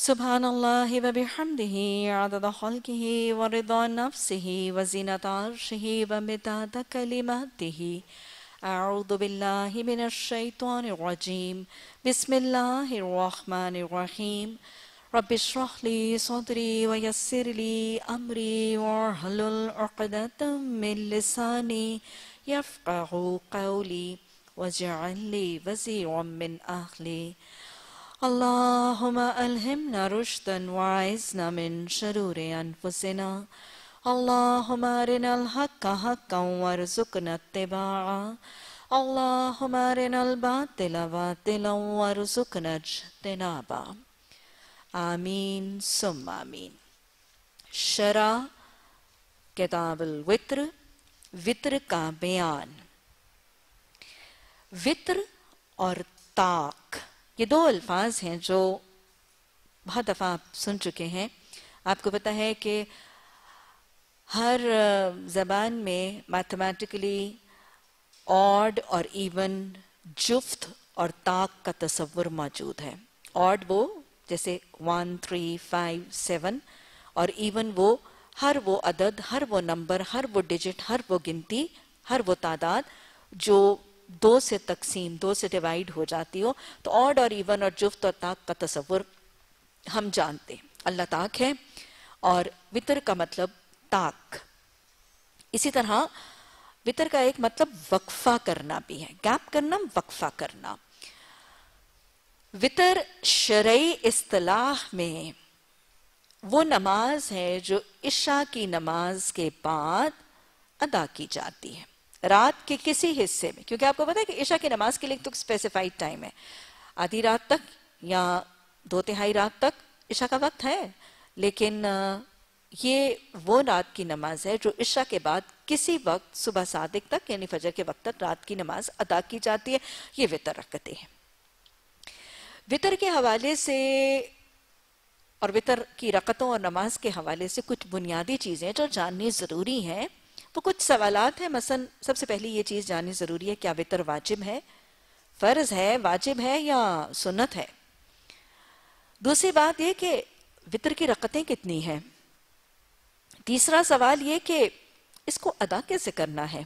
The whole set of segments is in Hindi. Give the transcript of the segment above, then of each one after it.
سبحان الله وبحمده عدد خلقه ورضا نفسه وزنة عرشه ومداد كلماته أعوذ بالله من الشيطان الرجيم بسم الله الرحمن الرحيم رب اشرح لي صدري ويسر لي أمري واحلل عقدة من لساني يفقه قولي واجعل لي وزيرا من أهلي اللهم ألهمنا رشدا وعزنا من شرور أنفسنا اللهم أرنا الحق حقا وارزقنا اتباعه اللهم أرنا الباطل باطلا وارزقنا اجتنابا آمين ثم آمين شرع كتاب वित्र वित्र کا बयान वित्र اور تاک ये दो अल्फाज हैं जो बहुत दफ़ा आप सुन चुके हैं आपको पता है कि हर ज़बान में मैथमेटिकली ऑड और इवन जुफ्त और ताक का तस्वुर मौजूद है ऑड वो जैसे वन थ्री फाइव सेवन और इवन वो हर वो अदद हर वो नंबर हर वो डिजिट हर वो गिनती हर वो तादाद जो दो से तकसीम दो से डिवाइड हो जाती हो तो ऑड और इवन और जुफ्त और ताक का तस्वुर हम जानते हैं अल्लाह ताक है और वितर का मतलब ताक इसी तरह वितर का एक मतलब वक्फा करना भी है गैप करना वक्फा करना वितर शरई इस्तलाह में वो नमाज है जो इशा की नमाज के बाद अदा की जाती है रात के किसी हिस्से में क्योंकि आपको पता है कि ईशा की नमाज के लिए तो स्पेसिफाइड टाइम है आधी रात तक या दो तिहाई रात तक ईशा का वक्त है लेकिन ये वो रात की नमाज है जो ईशा के बाद किसी वक्त सुबह सादिक तक यानी फजर के वक्त तक रात की नमाज अदा की जाती है ये वितर रखते हैं वितर के हवाले से और वितर की रकतों और नमाज के हवाले से कुछ बुनियादी चीज़ें जो जाननी ज़रूरी हैं तो कुछ सवालात हैं मसन सबसे पहले ये चीज़ जाननी ज़रूरी है क्या वितर वाजिब है फ़र्ज़ है वाजिब है या सुन्नत है दूसरी बात यह कि वितर की रकतें कितनी हैं तीसरा सवाल ये कि इसको अदा कैसे करना है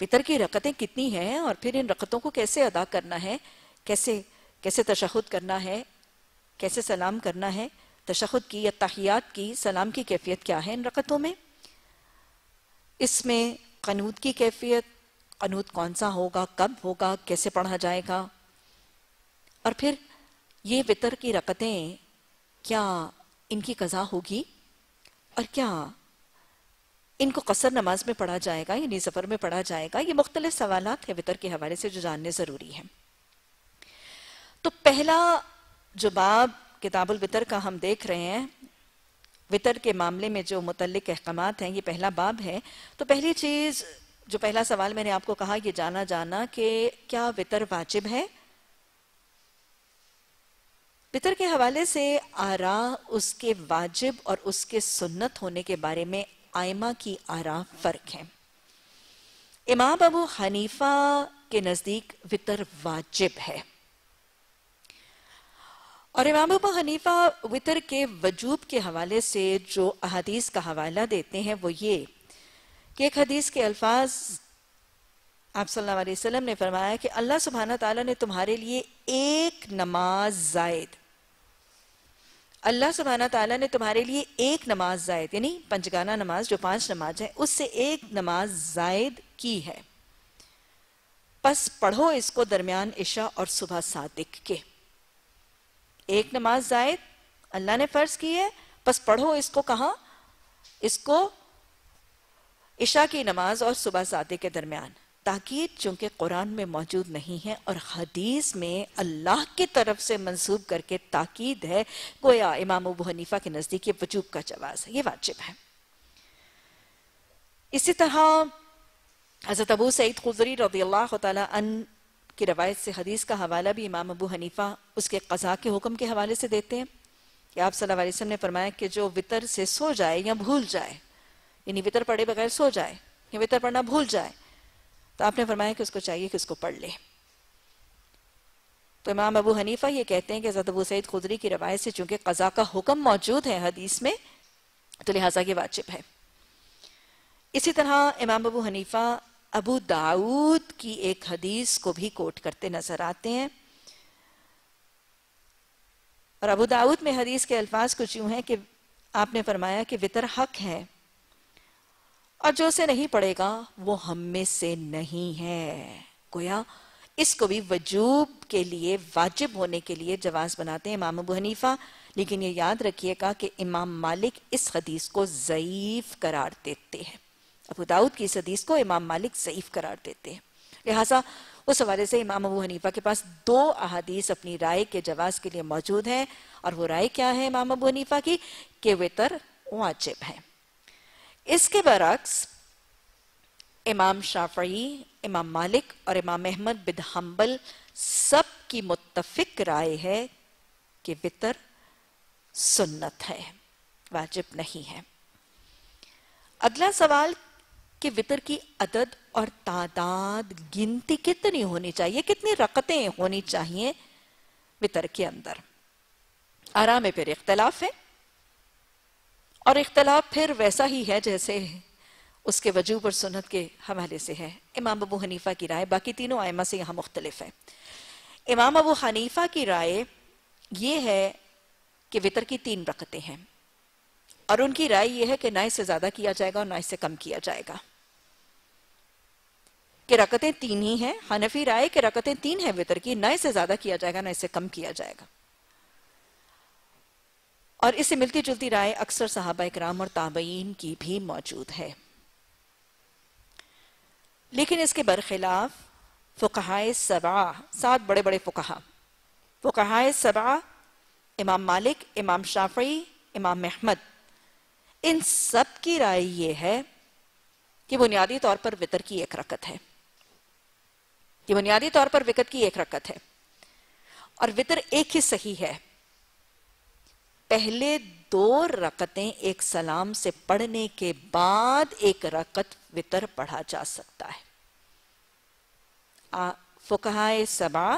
वितर की रकतें कितनी हैं और फिर इन रकतों को कैसे अदा करना है कैसे कैसे तशहद करना है कैसे सलाम करना है तशहद की या तहियात की सलाम की कैफियत क्या है इन रकतों में इसमें कनूत की कैफियत कनूत कौन सा होगा कब होगा कैसे पढ़ा जाएगा और फिर ये वितर की रकतें क्या इनकी कज़ा होगी और क्या इनको कसर नमाज में पढ़ा जाएगा यानी सफ़र में पढ़ा जाएगा ये मुख्तलिफ सवाल हैं वितर के हवाले से जो जानने ज़रूरी हैं तो पहला जो बाब किताबुल वितर का हम देख रहे हैं वितर के मामले में जो मुतलक अहकाम हैं ये पहला बाब है तो पहली चीज़ जो पहला सवाल मैंने आपको कहा ये जाना जाना कि क्या वितर वाजिब है वितर के हवाले से आरा उसके वाजिब और उसके सुन्नत होने के बारे में आयमा की आरा फर्क है इमाम अबू हनीफा के नज़दीक वितर वाजिब है और इमाम अबू हनीफा वितर के वजूब के हवाले से जो अहदीस का हवाला देते हैं वो ये कि एक हदीस के अल्फाज आप सल्लल्लाहु अलैहि वसल्लम ने फरमाया कि अल्लाह सुबहाना ताला ने तुम्हारे लिए एक नमाज जायद अल्लाह सुबहाना ताला ने तुम्हारे लिए एक नमाज जायद यानी पंचगाना नमाज जो पांच नमाज है उससे एक नमाज जायद की है बस पढ़ो इसको दरमियान इशा और सुबह सादिक के एक नमाज जायद अल्लाह ने फर्ज की है बस पढ़ो इसको कहा इसको इशा की नमाज और सुबह सादे के दरमियान ताकीद चूंकि कुरान में मौजूद नहीं है और हदीस में अल्लाह की तरफ से मंसूब करके ताकीद है गोया इमाम अबू हनीफा के नज़दीक ये वजूब का जवाब है ये वाजिब है इसी तरह हज़रत अबू सईद खुजरी रदी अल्लाह तन की रवायत से हदीस का हवाला भी इमाम अबू हनीफा उसके कज़ा के हुक्म के हवाले से देते हैं कि आप सल्लल्लाहु अलैहि वसल्लम ने फरमाया कि जो वितर से सो जाए या भूल जाए यानी वितर पढ़े बगैर सो जाए या वितर पढ़ना भूल जाए तो आपने फरमाया कि उसको चाहिए कि उसको पढ़ ले तो इमाम अबू हनीफा ये कहते हैं कि हज़रत अबू सईद खुदरी की रवायत से चूंकि कज़ा का हुक्म मौजूद है हदीस में तो लिहाजा ये वाजिब है इसी तरह इमाम अबू हनीफा अबू दाऊद की एक हदीस को भी कोट करते नजर आते हैं और अबू दाऊद में हदीस के अल्फाज कुछ यूं हैं कि आपने फरमाया कि वितर हक है और जो उसे नहीं पड़ेगा वो हम में से नहीं है गोया इसको भी वजूब के लिए वाजिब होने के लिए जवाब बनाते हैं इमाम अबू हनीफा लेकिन ये याद रखिएगा कि इमाम मालिक इस हदीस को ज़यीफ़ करार देते हैं अबू दाऊद की इस हदीस को इमाम मालिक सईफ करार देते हैं लिहाजा उस हवाले से इमाम अबू हनीफा के पास दो अहादीस अपनी राय के जवाब के लिए मौजूद है और वो राय क्या है इमाम अबू हनीफा की कि वेतर वाजिब है इसके बरक्स इमाम शाफी इमाम मालिक और इमाम अहमद बिद हम्बल सब की मुतफिक राय है कि वितर सुन्नत है वाजिब नहीं है अगला सवाल कि वितर की अदद और तादाद गिनती कितनी होनी चाहिए कितनी रकतें होनी चाहिए वितर के अंदर आराम में फिर इख्तलाफ है और इख्तलाफ फिर वैसा ही है जैसे उसके वजूब और सुनत के हवाले से है इमाम अबू हनीफा की राय बाकी तीनों आयमा से यहाँ मुख्तलिफ है इमाम अबू हनीफा की राय यह है कि वितर की तीन रकतें हैं और उनकी राय यह है कि ना इससे ज़्यादा किया जाएगा और ना इससे कम किया जाएगा कि रकतें तीन ही हैं हनफी राय कि रकतें तीन है वितर की न इसे ज्यादा किया जाएगा न इसे कम किया जाएगा और इससे मिलती जुलती राय अक्सर साहबा इक्राम और ताबईन की भी मौजूद है लेकिन इसके बरखिलाफ फ़ुकाय सबा सात बड़े बड़े फ़ुकाहा फ़ुकाय सबा इमाम मालिक इमाम शाफी इमाम अहमद इन सब की राय यह है कि बुनियादी तौर पर वितर की एक रकत है ये बुनियादी तौर पर विकत की एक रकत है और वितर एक ही सही है पहले दो रकतें एक सलाम से पढ़ने के बाद एक रकत वितर पढ़ा जा सकता है फुकहाए सबा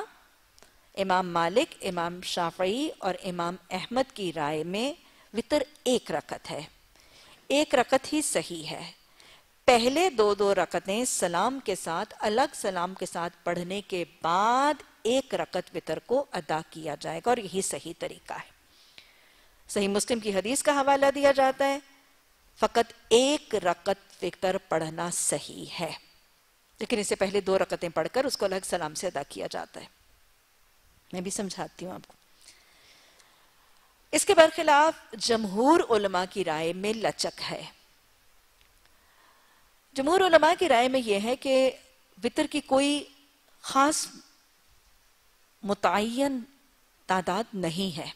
इमाम मालिक इमाम शाफई और इमाम अहमद की राय में वितर एक रकत है एक रकत ही सही है पहले दो दो रकतें सलाम के साथ अलग सलाम के साथ पढ़ने के बाद एक रकत वितर को अदा किया जाएगा और यही सही तरीका है सही मुस्लिम की हदीस का हवाला दिया जाता है फकत एक रकत वितर पढ़ना सही है लेकिन इससे पहले दो रकतें पढ़कर उसको अलग सलाम से अदा किया जाता है मैं भी समझाती हूं आपको इसके बरखिलाफ जमहूर उलमा की राय में लचक है जमहूर उलमा की राय में यह है कि वितर की कोई खास मुतन तादाद नहीं है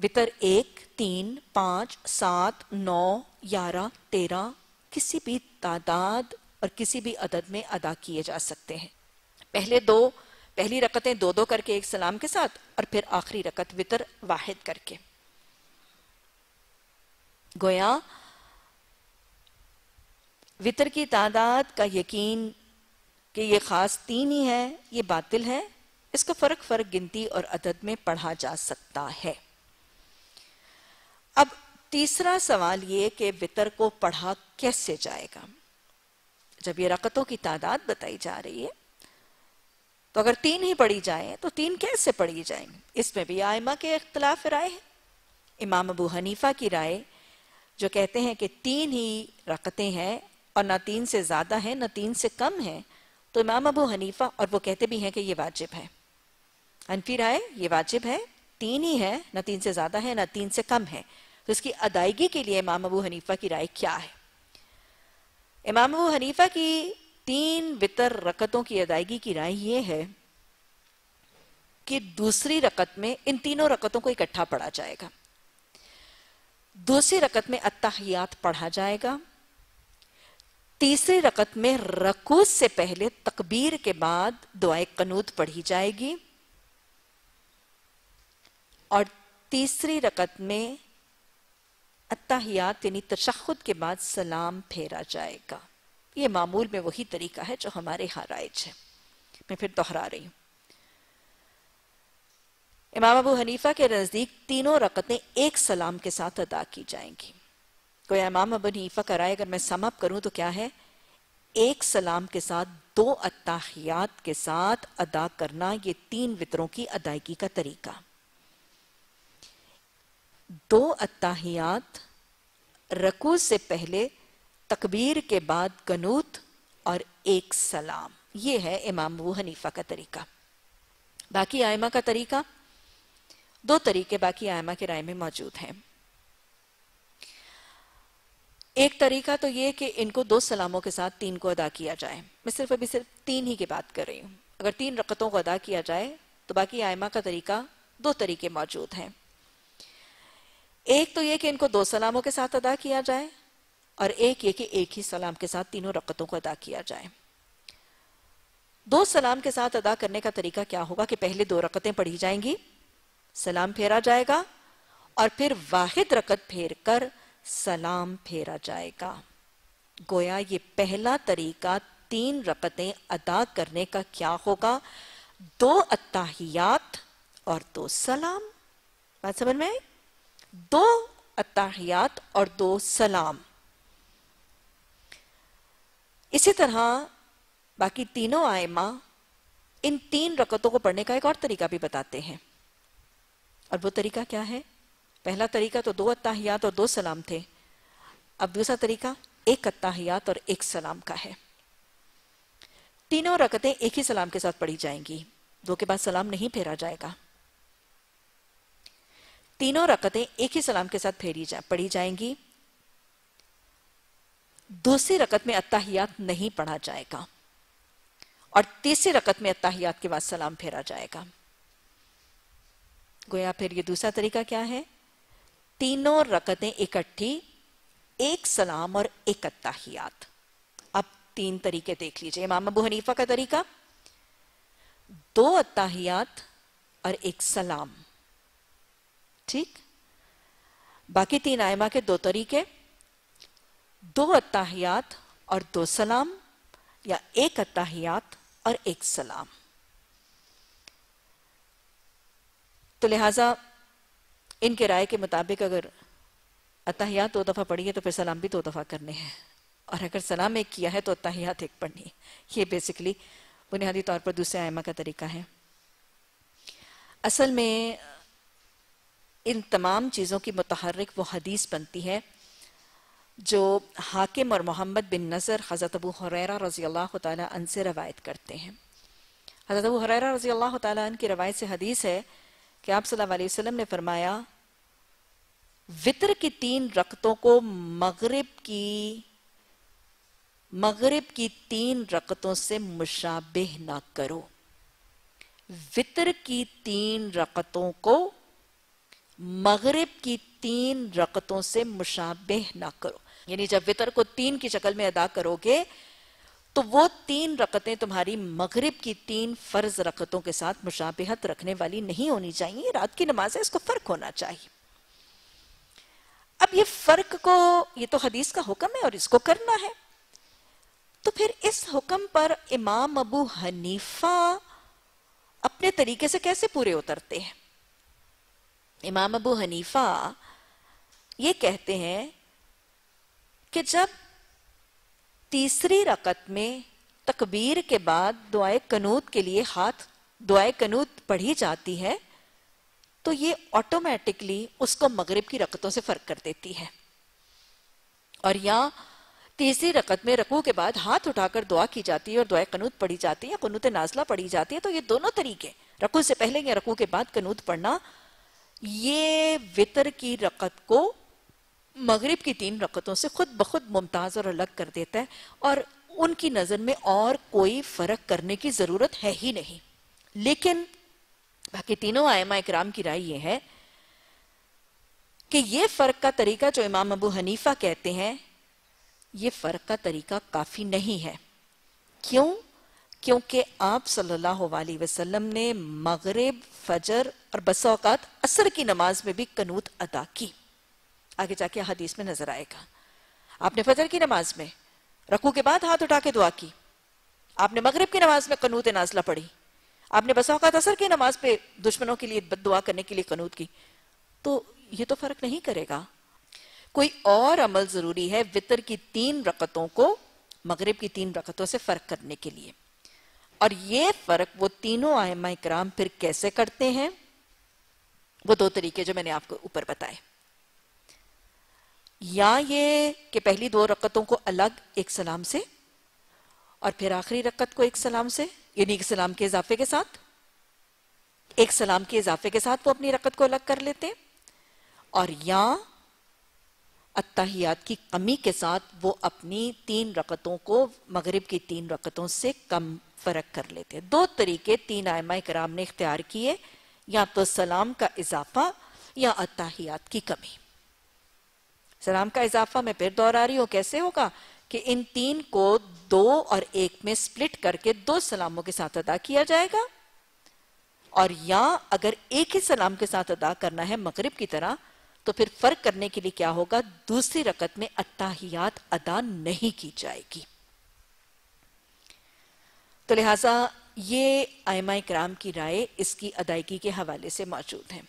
वितर एक तीन पाँच सात नौ ग्यारह तेरह किसी भी तादाद और किसी भी अदद में अदा किए जा सकते हैं पहले दो पहली रकतें दो दो करके एक सलाम के साथ और फिर आखिरी रकत वितर वाहिद करके गोया वितर की तादाद का यकीन कि ये खास तीन ही है ये बातिल है इसका फर्क फर्क गिनती और अदद में पढ़ा जा सकता है अब तीसरा सवाल ये कि वितर को पढ़ा कैसे जाएगा जब ये रकतों की तादाद बताई जा रही है तो अगर तीन ही पढ़ी जाए तो तीन कैसे पढ़ी जाएंगे इसमें भी आयमा के अख्तलाफ राय है इमाम अबू हनीफा की राय जो कहते हैं कि तीन ही रकतें हैं और ना तीन से ज़्यादा है ना तीन से कम है तो इमाम अबू हनीफा और वो कहते भी हैं कि ये वाजिब है अनफी राय ये वाजिब है तीन ही है ना तीन से ज़्यादा है ना तीन से कम है तो इसकी अदायगी के लिए इमाम अबू हनीफा की राय क्या है इमाम अबू हनीफा की तीन वितर रकतों की अदायगी की राय यह है कि दूसरी रकत में इन तीनों रकतों को इकट्ठा पढ़ा जाएगा दूसरी रकत में अत्ताहियात पढ़ा जाएगा तीसरी रकत में रकू से पहले तकबीर के बाद दुआ कनूत पढ़ी जाएगी और तीसरी रकत में अत्ताहियात यानी तशद के बाद सलाम फेरा जाएगा ये मामूल में वही तरीका है जो हमारे यहां राइज है मैं फिर दोहरा रही हूं इमाम अबू हनीफा के नज़दीक तीनों रकतें एक सलाम के साथ अदा की जाएंगी गोया तो इमाम हनीफा का राय अगर मैं समअप करूं तो क्या है एक सलाम के साथ दो अताहियात के साथ अदा करना ये तीन वितरों की अदायगी का तरीका दो अताहियात रकू से पहले तकबीर के बाद गनूत और एक सलाम ये है इमाम अबू हनीफा का तरीका बाकी आयमा का तरीका दो तरीके बाकी आयमा के राय में मौजूद हैं एक तरीका तो ये कि इनको दो सलामों के साथ तीन को अदा किया जाए मैं सिर्फ अभी सिर्फ तीन ही की बात कर रही हूँ अगर तीन रकतों को अदा किया जाए तो बाकी आयमा का तरीका दो तरीके मौजूद हैं एक तो ये कि इनको दो सलामों के साथ अदा किया जाए और एक ये कि एक ही सलाम के साथ तीनों रकतों को अदा किया जाए दो सलाम के साथ अदा करने का तरीका क्या होगा कि पहले दो रकतें पढ़ी जाएंगी सलाम फेरा जाएगा और फिर वाहिद रकत फेर कर सलाम फेरा जाएगा गोया ये पहला तरीका तीन रपतें अदा करने का क्या होगा दो अत्ताहियात और दो सलाम बात समझ में दो अत्ताहियात और दो सलाम इसी तरह बाकी तीनों आयमा इन तीन रकतों को पढ़ने का एक और तरीका भी बताते हैं और वो तरीका क्या है पहला तरीका तो दो अत्ताहियात और दो सलाम थे अब दूसरा तरीका एक अत्ताहियात और एक सलाम का है तीनों रकतें एक ही सलाम के साथ पढ़ी जाएंगी दो के बाद सलाम नहीं फेरा जाएगा तीनों रकतें एक ही सलाम के साथ फेरी जा पढ़ी जाएंगी दूसरी रकत में अत्ताहियात नहीं पढ़ा जाएगा और तीसरी रकत में अत्ताहियात के बाद सलाम फेरा जाएगा गोया फिर ये दूसरा तरीका क्या है तीनों रकतें इकट्ठी एक सलाम और एक अत्ताहियात अब तीन तरीके देख लीजिए इमाम अबू हनीफा का तरीका दो अत्ताहियात और एक सलाम ठीक बाकी तीन आयमा के दो तरीके दो अत्ताहियात और दो सलाम या एक अत्ताहियात और एक सलाम तो लिहाजा इनके राय के मुताबिक अगर अतहियात दो दफ़ा पढ़ी है तो फिर सलाम भी दो दफ़ा करने हैं और अगर सलाम एक किया है तो अतहियात एक पढ़नी ये बेसिकली बुनियादी तौर पर दूसरे आयमा का तरीका है असल में इन तमाम चीज़ों की मतहरक वो हदीस बनती है जो हाकिम और मोहम्मद बिन नज़र हज़रत अबू हुरैरा रज़ी अल्लाह तन से रवायत करते हैं हज़रत अबू हुरैरा रज़ी अल्लाह तन की रवायत से हदीस है कि आप सल्लल्लाहु अलैहि वसल्लम ने फरमाया वितर की तीन रकतों को मगरिब की मगरिब की तीन रकतों से मुशाबह ना करो वितर की तीन रकतों को मगरिब की तीन रकतों से मुशाबह ना करो यानी जब वितर को तीन की शक्ल में अदा करोगे तो वो तीन रकतें तुम्हारी मगरिब की तीन फर्ज रकतों के साथ मुशाबहत रखने वाली नहीं होनी चाहिए रात की नमाज है इसको फर्क होना चाहिए अब ये फर्क को ये तो हदीस का हुक्म है और इसको करना है तो फिर इस हुक्म पर इमाम अबू हनीफा अपने तरीके से कैसे पूरे उतरते हैं इमाम अबू हनीफा ये कहते हैं कि जब तीसरी रकत में तकबीर के बाद दुआए कनूत के लिए हाथ दुआए कनूत पढ़ी जाती है तो ये ऑटोमेटिकली उसको मगरिब की रकतों से फर्क कर देती है और या तीसरी रकत में रकू के बाद हाथ उठाकर दुआ की जाती है और दुआ कनूत पढ़ी जाती है या कनूत नाजला पढ़ी जाती है तो ये दोनों तरीके रकू से पहले या रकू के बाद कनूत पढ़ना ये वितर की रकत को मगरिब की तीन रकतों से खुद ब खुद मुमताज़ और अलग कर देता है और उनकी नज़र में और कोई फ़र्क करने की ज़रूरत है ही नहीं लेकिन बाकी तीनों आयमा इकराम की राय यह है कि यह फ़र्क का तरीका जो इमाम अबू हनीफा कहते हैं यह फ़र्क का तरीका काफ़ी नहीं है क्यों क्योंकि आप सल्लल्लाहु अलैहि वसल्लम ने मगरिब फजर और बसौकात असर की नमाज में भी कनूत अदा की आगे जाके हदीस में नजर आएगा आपने फजर की नमाज में रकू के बाद हाथ उठा के दुआ की आपने मगरब की नमाज में कनूत नाजला पढ़ी आपने बसौकात असर की नमाज पे दुश्मनों के लिए दुआ करने के लिए कनूत की तो ये तो फर्क नहीं करेगा कोई और अमल जरूरी है वितर की तीन रकतों को मगरब की तीन रकतों से फर्क करने के लिए और ये फर्क वो तीनों आयमा कराम फिर कैसे करते हैं वो दो तरीके जो मैंने आपको ऊपर बताए या ये कि पहली दो रकतों को अलग एक सलाम से और फिर आखिरी रकत को एक सलाम से यानी एक सलाम के इजाफे के साथ एक सलाम के इजाफे के साथ वो अपनी रकत को अलग कर लेते और या अत्ताहियात की कमी के साथ वो अपनी तीन रकतों को मगरिब की तीन रकतों से कम फर्क कर लेते दो तरीके तीन आयमा कराम ने इख्तियार किए या तो सलाम का इजाफा या अत्ताहियात की कमी सलाम का इजाफा मैं फिर दोहरा रही हूँ कैसे होगा कि इन तीन को दो और एक में स्प्लिट करके दो सलामों के साथ अदा किया जाएगा और या अगर एक ही सलाम के साथ अदा करना है मगरिब की तरह तो फिर फर्क करने के लिए क्या होगा दूसरी रकत में अत्ताहियात अदा नहीं की जाएगी तो लिहाजा ये आयमा कराम की राय इसकी अदायगी के हवाले से मौजूद है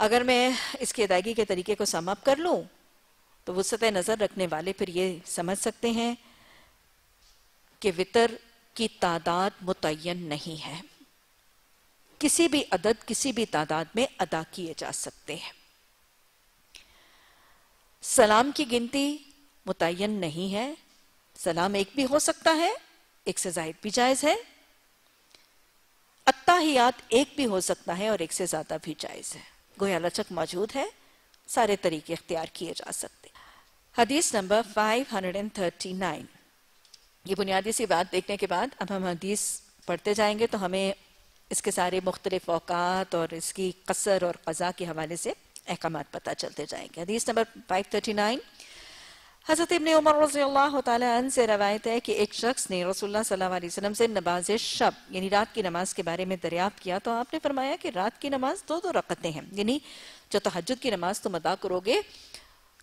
अगर मैं इसकी अदायगी के तरीके को समअप कर लूँ तो वसत नज़र रखने वाले फिर ये समझ सकते हैं कि वितर की तादाद मुतन नहीं है किसी भी अदद किसी भी तादाद में अदा किए जा सकते हैं सलाम की गिनती मुतन नहीं है सलाम एक भी हो सकता है एक से जायद भी जायज़ है अत्ताहियात एक भी हो सकता है और एक से ज़्यादा भी जायज़ है गोया लचक मौजूद है सारे तरीके अख्तियार किए जा सकते हदीस नंबर 539 ये बुनियादी सी बात देखने के बाद अब हम हदीस पढ़ते जाएंगे तो हमें इसके सारे मुख्तलिफ अवकात और इसकी कसर और कज़ा के हवाले से अहकाम पता चलते जाएंगे हदीस नंबर फाइव थर्टी नाइन हज़रत इबन उमर रजी अल्लाह तन से रवायत है कि एक शख्स ने रसोल्ला वसम से नमाज शब यानी रात की नमाज के बारे में दरियाफ्त किया तो आपने फरमाया कि रात की नमाज दो दो रकतें हैं यानी जो तहजद की नमाज तुम अदा करोगे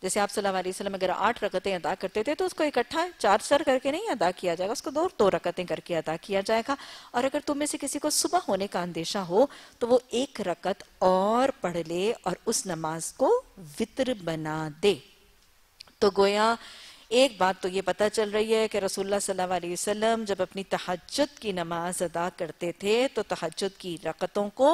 जैसे आप सल्लल्लाहु अलैहि वसल्लम अगर आठ रकतें अदा करते थे तो उसको इकट्ठा चार चार करके नहीं अदा किया जाएगा उसको दो दो रकतें करके अदा किया जाएगा और अगर तुम में से किसी को सुबह होने का अंदेशा हो तो वो एक रकत और पढ़ ले और उस नमाज को वित्र बना दे तो गोया एक बात तो ये पता चल रही है कि रसूलुल्लाह सल्लल्लाहु अलैहि वसल्लम जब अपनी तहजद की नमाज अदा करते थे तो तहजद की रकतों को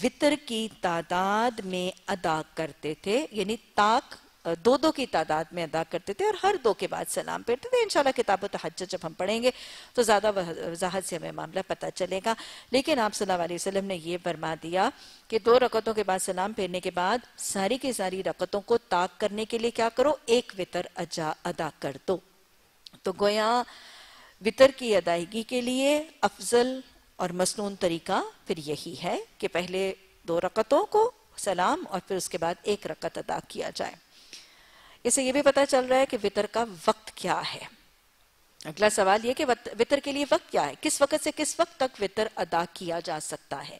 वितर की तादाद में अदा करते थे यानी ताक दो दो की तादाद में अदा करते थे और हर दो के बाद सलाम पढ़ते थे इनशाला किताब तहज जब हम पढ़ेंगे तो ज़्यादा वजाहत से हमें मामला पता चलेगा लेकिन आप सल्लल्लाहु अलैहि वसल्लम ने यह फरमा दिया कि दो रकतों के बाद सलाम फेरने के बाद सारी की सारी रकतों को ताक करने के लिए क्या करो एक वितर अजा अदा कर दो तो गोया वितर की अदायगी के लिए अफजल और मसनून तरीका फिर यही है कि पहले दो रकतों को सलाम और फिर उसके बाद एक रकत अदा किया जाए इससे यह भी पता चल रहा है कि वितर का वक्त क्या है अगला सवाल यह कि वितर के लिए वक्त क्या है किस वक्त से किस वक्त तक वितर अदा किया जा सकता है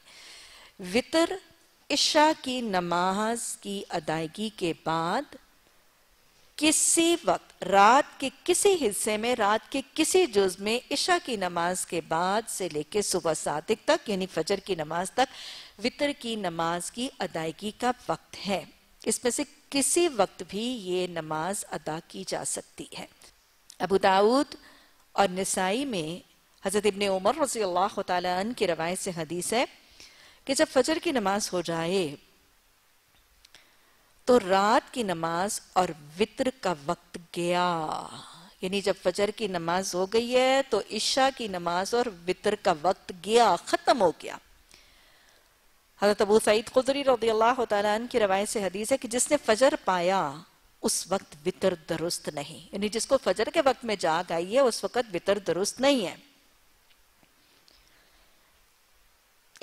वितर इशा की नमाज की अदायगी के बाद किसी वक्त रात के किसी हिस्से में रात के किसी जुज में इशा की नमाज के बाद से लेकर सुबह सातिक तक यानी फजर की नमाज तक वितर की नमाज की अदायगी का वक्त है इसमें से किसी वक्त भी ये नमाज अदा की जा सकती है अबू दाऊद और नसाई में हज़रत इबन उमर रजी अल्लाह तन की रवायत से हदीस है कि जब फजर की नमाज हो जाए तो रात की नमाज और वित्र का वक्त गया यानी जब फजर की नमाज हो गई है तो ईशा की नमाज और वितर का वक्त गया खत्म हो गया हजरत अबू सईद खुदरी रदी अल्लाह तन की रवायत से हदीस है कि जिसने फजर पाया उस वक्त वितर दुरुस्त नहीं यानी जिसको फजर के वक्त में जाग आई है उस वक्त वितर दुरुस्त नहीं है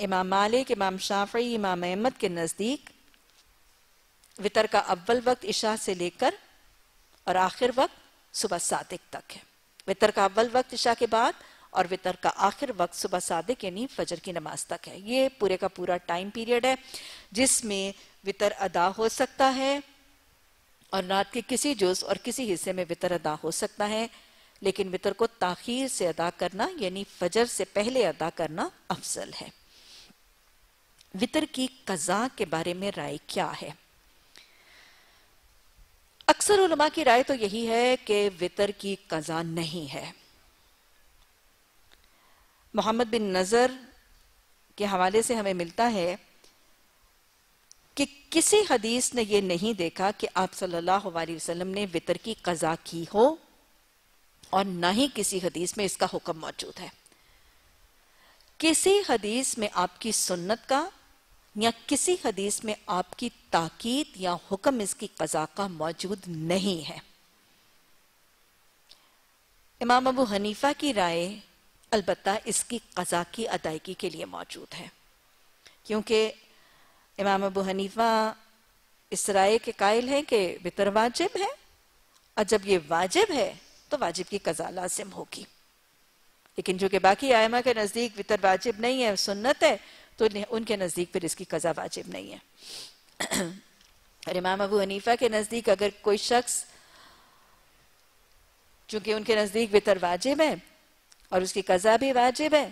इमाम मालिक इमाम शाफी इमाम अहमद के नज़दीक वितर का अव्वल वक्त इशा से लेकर और आखिर वक्त सुबह सातिक तक है वितर का अव्वल वक्त इशा के बाद और वितर का आखिर वक्त सुबह सादिक यानी फजर की नमाज तक है ये पूरे का पूरा टाइम पीरियड है जिसमें वितर अदा हो सकता है और रात के किसी जुज और किसी हिस्से में वितर अदा हो सकता है लेकिन वितर को ताखीर से अदा करना यानी फजर से पहले अदा करना अफजल है वितर की कजा के बारे में राय क्या है अक्सर उलमा की राय तो यही है कि वितर की कजा नहीं है मोहम्मद बिन नज़र के हवाले से हमें मिलता है कि किसी हदीस ने यह नहीं देखा कि आप सल्लल्लाहु अलैहि वसल्लम ने वितर की कज़ा की हो और ना ही किसी हदीस में इसका हुक्म मौजूद है किसी हदीस में आपकी सुन्नत का या किसी हदीस में आपकी ताकीद या हुक्म इसकी कज़ा का मौजूद नहीं है इमाम अबू हनीफा की राय अलबत् इसकी क़ज़ा की अदायगी के लिए मौजूद है क्योंकि इमाम अबू हनीफा इस राय के कायल हैं कि बितर वाजिब है और जब ये वाजिब है तो वाजिब की कज़ा लाजिम होगी लेकिन जो कि बाकी आयमा के नज़दीक वितर वाजिब नहीं है सुन्नत है तो उनके नज़दीक फिर इसकी कज़ा वाजिब नहीं है और इमाम अबू हनीफा के नज़दीक अगर कोई शख्स चूंकि उनके नज़दीक वितर वाजिब है और उसकी कजा भी वाजिब है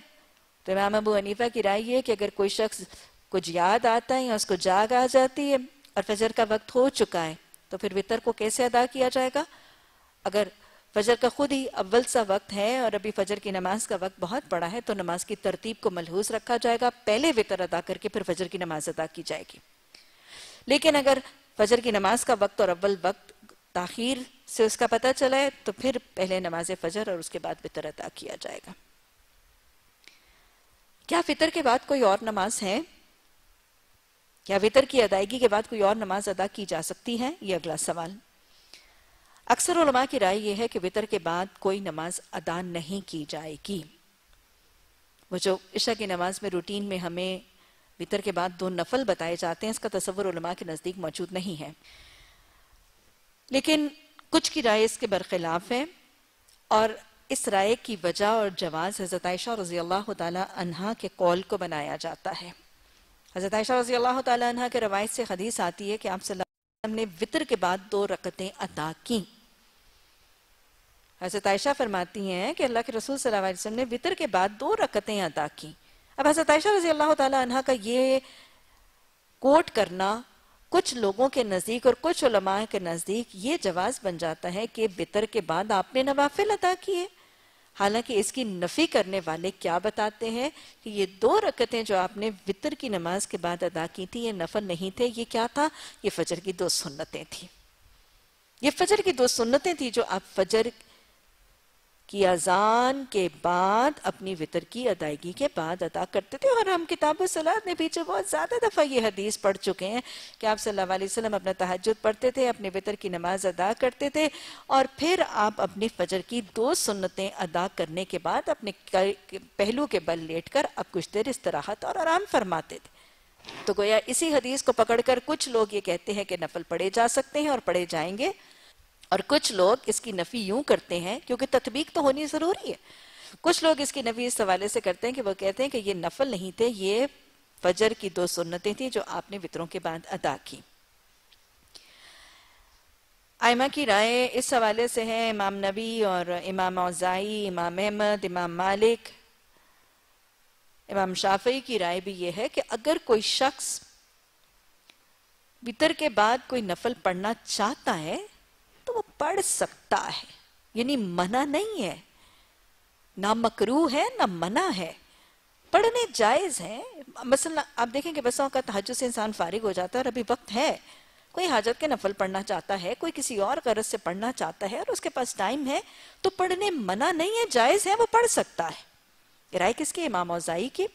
तो इमाम अबू हनीफा की राय है कि अगर कोई शख्स कुछ याद आता है या उसको जाग आ जाती है और फजर का वक्त हो चुका है तो फिर वितर को कैसे अदा किया जाएगा अगर फजर का खुद ही अव्वल सा वक्त है और अभी फजर की नमाज का वक्त बहुत बड़ा है तो नमाज की तरतीब को मलहूस रखा जाएगा पहले वितर अदा करके फिर फजर की नमाज अदा की जाएगी लेकिन अगर फजर की नमाज का वक्त और अव्वल वक्त ताखीर से उसका पता चला है तो फिर पहले नमाज फजर और उसके बाद फितर अदा किया जाएगा क्या फितर के बाद कोई और नमाज है क्या वितर की अदायगी के बाद कोई और नमाज अदा की जा सकती है ये अगला सवाल अक्सर उलमा की राय यह है कि वितर के बाद कोई नमाज अदा नहीं की जाएगी वो जो ईशा की नमाज में रूटीन में हमें वितर के बाद दो नफल बताए जाते हैं इसका तस्वर उलमा के नज़दीक मौजूद नहीं है लेकिन कुछ की राय इसके बरखिलाफ है और इस राय की वजह और जवाब हज़रत आयशा रज़ी अल्लाह तहा के कौल को बनाया जाता है हज़रत आयशा रज़ी अल्लाह तहा के रवायत से हदीस आती है कि आप ने वितर के बाद दो रकतें अदा की हज़रत आयशा फरमाती हैं कि अल्लाह के रसूल सल्लम ने वितर के बाद दो रकतें अदा की अब हज़रत आयशा रज़ी अल्लाह तहा का ये कोट करना कुछ लोगों के नज़दीक और कुछ उलमा के नज़दीक ये जवाब बन जाता है कि बितर के बाद आपने नवाफिल अदा किए हालांकि इसकी नफ़ी करने वाले क्या बताते हैं कि ये दो रकतें जो आपने वितर की नमाज के बाद अदा की थी ये नफर नहीं थे ये क्या था ये फजर की दो सुन्नतें थी ये फजर की दो सुन्नतें थी जो आप फजर कि अजान के बाद अपनी वितर की अदायगी के बाद अदा करते थे और हम किताब सलाद में पीछे बहुत ज़्यादा दफ़ा ये हदीस पढ़ चुके हैं कि आप सल्लल्लाहु अलैहि वसल्लम अपना तहजद पढ़ते थे अपने वितर की नमाज अदा करते थे और फिर आप अपनी फजर की दो सुन्नतें अदा करने के बाद अपने पहलू के बल लेट कर आप कुछ देर इसराहत और आराम फरमाते थे तो गोया इसी हदीस को पकड़कर कुछ लोग ये कहते हैं कि नफल पढ़े जा सकते हैं और पढ़े जाएंगे और कुछ लोग इसकी नफ़ी यूं करते हैं क्योंकि तथबीक तो होनी ज़रूरी है कुछ लोग इसकी नफ़ी इस हवाले से करते हैं कि वो कहते हैं कि ये नफल नहीं थे ये फजर की दो सुन्नतें थी जो आपने वितरों के बाद अदा की आयमा की राय इस हवाले से है इमाम नबी और इमाम औजाई इमाम अहमद इमाम मालिक इमाम शाफी की राय भी यह है कि अगर कोई शख्स वितर के बाद कोई नफल पढ़ना चाहता है तो वो पढ़ सकता है यानी मना नहीं है ना मकरू है ना मना है पढ़ने जायज़ है मसलन आप देखेंगे बसों का तहज से इंसान फारिग हो जाता है और अभी वक्त है कोई हाजत के नफल पढ़ना चाहता है कोई किसी और गरज से पढ़ना चाहता है और उसके पास टाइम है तो पढ़ने मना नहीं है जायज़ है वो पढ़ सकता है राय किसकी इमाम ओजाई की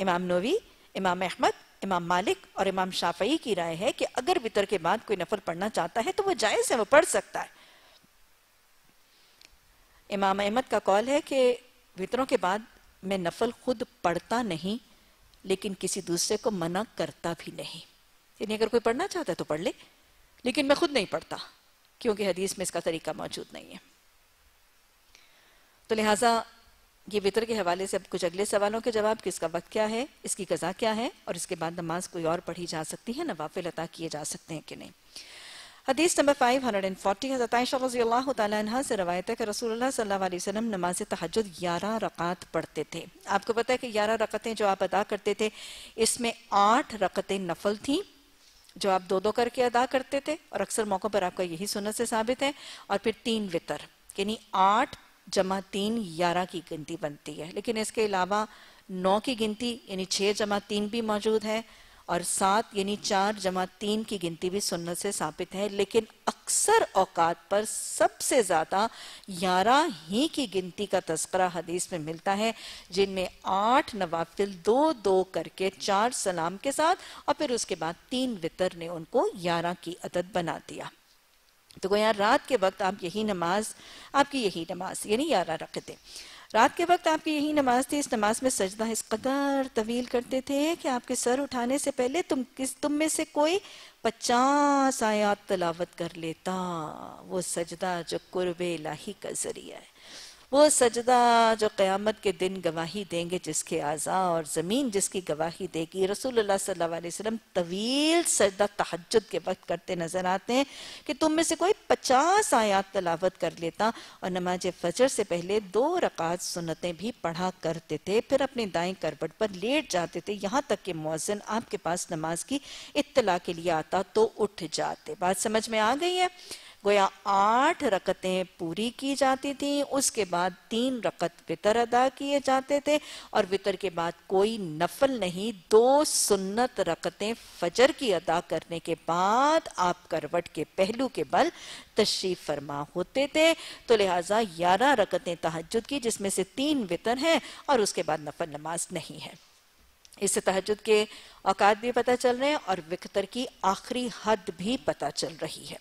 इमाम नवी इमाम अहमद इमाम मालिक और इमाम शाफई की राय है कि अगर वितर के बाद कोई नफल पढ़ना चाहता है तो वो जायज़ है वो पढ़ सकता है इमाम अहमद का कॉल है कि वितरों के बाद मैं नफल खुद पढ़ता नहीं लेकिन किसी दूसरे को मना करता भी नहीं यानी अगर कोई पढ़ना चाहता है तो पढ़ ले लेकिन मैं खुद नहीं पढ़ता क्योंकि हदीस में इसका तरीका मौजूद नहीं है तो लिहाजा ये वितर के हवाले से अब कुछ अगले सवालों के जवाब कि इसका वक्त क्या है इसकी गज़ा क्या है और इसके बाद नमाज कोई और पढ़ी जा सकती है नवाफिल अता किए जा सकते हैं कि नहीं हदीस नंबर फोर्टी हज़रत आयशा रज़ी अल्लाह तआला से रवायत है कि रसूलुल्लाह सल्लल्लाहु अलैहि वसल्लम नमाज तहज्जुद ग्यारह रकात पढ़ते थे आपको पता है कि ग्यारह रकतें जो आप अदा करते थे इसमें आठ रकतें नफल थीं जो आप दो दो करके अदा करते थे और अक्सर मौक़ों पर आपका यही सुनत से साबित है और फिर तीन वितर यानी आठ जमा तीन ग्यारह की गिनती बनती है लेकिन इसके अलावा नौ की गिनती यानी छः जमा तीन भी मौजूद है और सात यानी चार जमा तीन की गिनती भी सुन्नत से साबित है लेकिन अक्सर औकात पर सबसे ज़्यादा ग्यारह ही की गिनती का तस्करा हदीस में मिलता है जिनमें आठ नवाफिल दो दो करके चार सलाम के साथ और फिर उसके बाद तीन वितर ने उनको ग्यारह की अदद बना दिया तो गोया रात के वक्त आप यही नमाज आपकी यही नमाज यानी यारह रखते रात के वक्त आपकी यही नमाज थी इस नमाज में सजदा इस कदर तवील करते थे कि आपके सर उठाने से पहले तुम किस तुम में से कोई पचास आयात तलावत कर लेता वो सजदा जो कुर्ब लाही का जरिया है वो सजदा जो क्यामत के दिन गवाही देंगे जिसके आज़ा और ज़मीन जिसकी गवाही देगी रसूल सल्लाम तवील सजदा तहजद के वक्त करते नज़र आते हैं कि तुम में से कोई पचास आयात तलावत कर लेता और नमाज फजर से पहले दो रकात सुनतें भी पढ़ा करते थे फिर अपने दाएँ करबट पर लेट जाते थे यहाँ तक कि मौजन आपके पास नमाज की इतला के लिए आता तो उठ जाते बात समझ में आ गई है गोया आठ रकतें पूरी की जाती थी उसके बाद तीन रकत वितर अदा किए जाते थे और वितर के बाद कोई नफल नहीं दो सुन्नत रकतें फजर की अदा करने के बाद आप करवट के पहलू के बल तशरीफ फरमा होते थे तो लिहाजा ग्यारह रकतें तहजद की जिसमें से तीन वितर हैं और उसके बाद नफल नमाज नहीं है इससे तहजद के औकात भी पता चल रहे हैं और विकतर की आखिरी हद भी पता चल रही है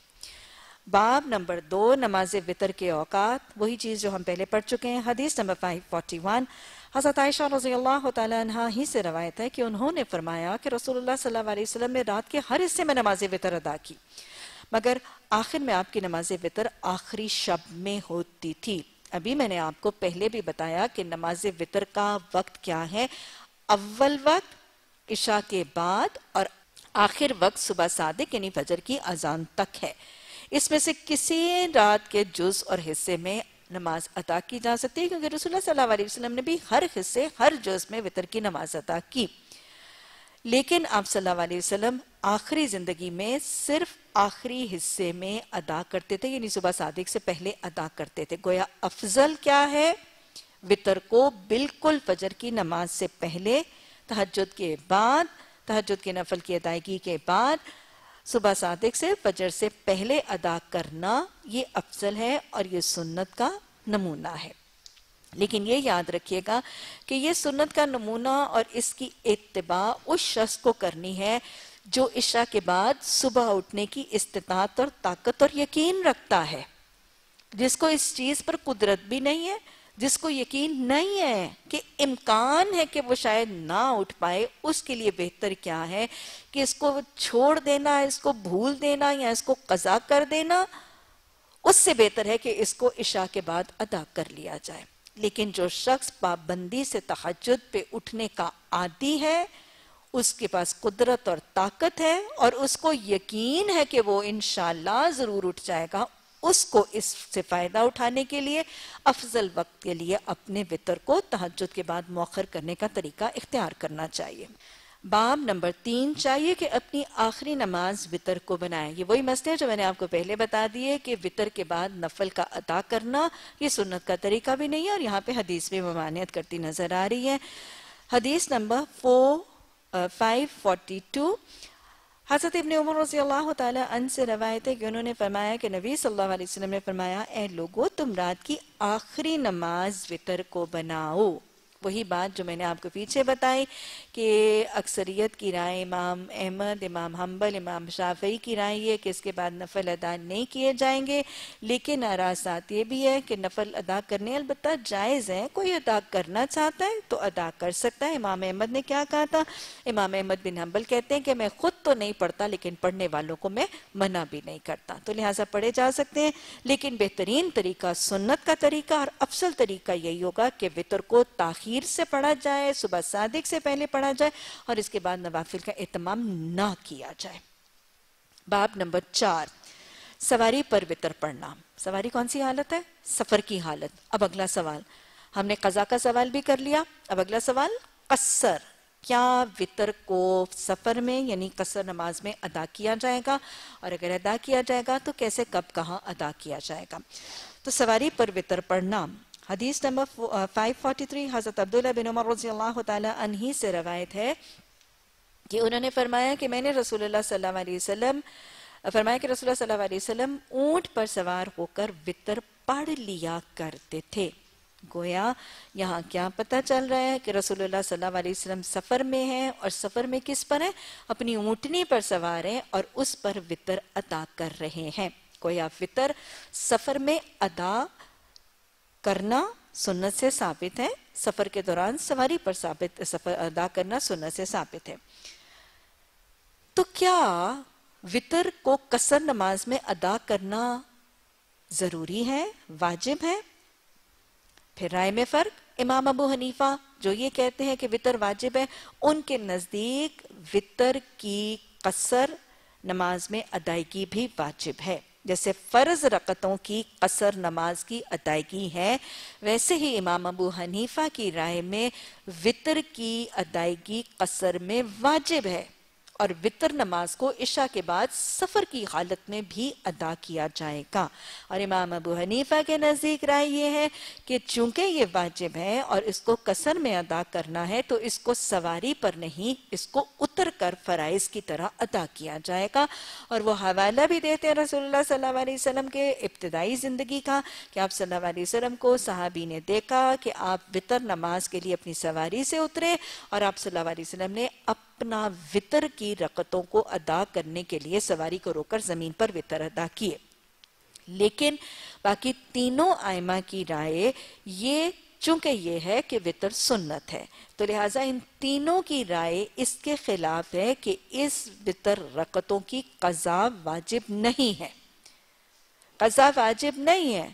बाब नंबर दो नमाज वितर के औकात वही चीज़ जो हम पहले पढ़ चुके हैं हदीस नंबर फाइव फोर्टी वन हज़रत आयशा रजी अल्लाह तह ही से रवायत है कि उन्होंने फरमाया कि रसूलुल्लाह सल्लल्लाहु अलैहि वसल्लम ने रात के हर हिस्से में नमाज वितर अदा की मगर आखिर में आपकी नमाज वितर आखिरी शब में होती थी अभी मैंने आपको पहले भी बताया कि नमाज वितर का वक्त क्या है अव्वल वक्त इशा के बाद और आखिर वक्त सुबह सादिक यानी फजर की अजान तक है इसमें से किसी रात के जुज और हिस्से में नमाज अदा की जा सकती है क्योंकि रसुल्ला सल्लल्लाहु ने भी हर हिस्से हर जुज में वितर की नमाज अदा की लेकिन आप सल्लल्लाहु आखिरी ज़िंदगी में सिर्फ आखिरी हिस्से में अदा करते थे यानी सुबह सादिक से पहले अदा करते थे गोया अफजल क्या है वितर को बिल्कुल फजर की नमाज से पहले तहजद के बाद तहजद के नफल की अदायगी के बाद सुबह सादिक से फजर से पहले अदा करना ये अफजल है और ये सुन्नत का नमूना है लेकिन ये याद रखिएगा कि ये सुन्नत का नमूना और इसकी इतबा उस शख्स को करनी है जो इशा के बाद सुबह उठने की इस्तात और ताकत और यकीन रखता है जिसको इस चीज पर कुदरत भी नहीं है जिसको यकीन नहीं है कि इम्कान है कि वो शायद ना उठ पाए उसके लिए बेहतर क्या है कि इसको छोड़ देना इसको भूल देना या इसको कजा कर देना उससे बेहतर है कि इसको इशा के बाद अदा कर लिया जाए लेकिन जो शख्स पाबंदी से तहजद पे उठने का आदि है उसके पास कुदरत और ताकत है और उसको यकीन है कि वो इन ज़रूर उठ जाएगा उसको इससे फ़ायदा उठाने के लिए अफजल वक्त के लिए अपने वितर को तहजद के बाद मौखर करने का तरीका इख्तियार करना चाहिए बाब नंबर तीन चाहिए कि अपनी आखिरी नमाज वितर को बनाएं ये वही मसले जो मैंने आपको पहले बता दिए कि वितर के बाद नफल का अदा करना ये सुन्नत का तरीका भी नहीं है और यहाँ पे हदीस भी ममानियत करती नजर आ रही है हदीस number four five forty two हज़रत इबन उमर रजी अल्लाह तन से रवायत है कि उन्होंने फरमाया कि नबी सल्लल्लाहु अलैहि वसल्लम ने फरमाया ए लोगो तुम रात की आखिरी नमाज वितर को बनाओ वही बात जो मैंने आपको पीछे बताई कि अक्सरियत की राय इमाम अहमद इमाम हम्बल इमाम शाफी की राय ये कि इसके बाद नफल अदा नहीं किए जाएंगे लेकिन आरासात ये भी है कि नफल अदा करने अलबत् जायज़ है कोई अदा करना चाहता है तो अदा कर सकता है इमाम अहमद ने क्या कहा था इमाम अहमद बिन हम्बल कहते हैं कि मैं खुद तो नहीं पढ़ता लेकिन पढ़ने वालों को मैं मना भी नहीं करता तो लिहाजा पढ़े जा सकते हैं लेकिन बेहतरीन तरीका सुन्नत का तरीका और अफसल तरीका यही होगा कि वितर को ताखिर अखीर से पढ़ा जाए सुबह सादिक से पहले पढ़ा जाए और इसके बाद नवाफिल का एहतमाम ना किया जाए बाब नंबर चार सवारी पर वितर पढ़ना सवारी कौन सी हालत है सफर की हालत अब अगला सवाल हमने कजा का सवाल भी कर लिया अब अगला सवाल कसर क्या वितर को सफर में यानी कसर नमाज में अदा किया जाएगा और अगर अदा किया जाएगा तो कैसे कब कहाँ अदा किया जाएगा तो सवारी पर वितर पढ़ना हदीस नंबर 543 हज़रत अब्दुल्ला बिन उमर रजील्ला तही से रवायत है कि उन्होंने फरमाया कि मैंने रसूलुल्लाह सल्लल्लाहु अलैहि वसल्लम फरमाया कि रसूल सल्लल्लाहु अलैहि वसल्लम ऊंट पर सवार होकर वितर पढ़ लिया करते थे गोया यहाँ क्या पता चल रहा है कि रसूलुल्लाह सल्लल्लाहु अलैहि वसल्लम सफ़र में हैं और सफ़र में किस पर हैं अपनी ऊँटनी पर सवार हैं और उस पर वितर अदा कर रहे हैं गोया वितर सफ़र में अदा करना सुन्नत से साबित है सफर के दौरान सवारी पर साबित सफर अदा करना सुन्नत से साबित है तो क्या वितर को कसर नमाज में अदा करना जरूरी है वाजिब है फिर राय में फर्क इमाम अबू हनीफा जो ये कहते हैं कि वितर वाजिब है उनके नजदीक वितर की कसर नमाज में अदायगी भी वाजिब है जैसे फ़र्ज रकतों की कसर नमाज की अदायगी है वैसे ही इमाम अबू हनीफा की राय में वितर की अदायगी कसर में वाजिब है और वितर नमाज को इशा के बाद सफ़र की हालत में भी अदा किया जाएगा और इमाम अबू हनीफा के नज़दीक राय ये है कि चूंकि ये वाजिब है और इसको कसर में अदा करना है तो इसको सवारी पर नहीं इसको उतर कर फ़राइज की तरह अदा किया जाएगा और वो हवाला भी देते हैं रसोल्ला सल्लाम के इब्तदाई ज़िंदगी का कि आप सल्लाम को सहाबी ने देखा कि आप वितर नमाज के लिए अपनी सवारी से उतरे और आप सल्लाम ने अपने अपना वितर की रकतों को अदा करने के लिए सवारी को रोककर जमीन पर वितर अदा किए लेकिन बाकी तीनों आयमा की राय ये चूंकि ये है कि वितर सुन्नत है तो लिहाजा इन तीनों की राय इसके खिलाफ है कि इस वितर रकतों की कजा वाजिब नहीं है कजा वाजिब नहीं है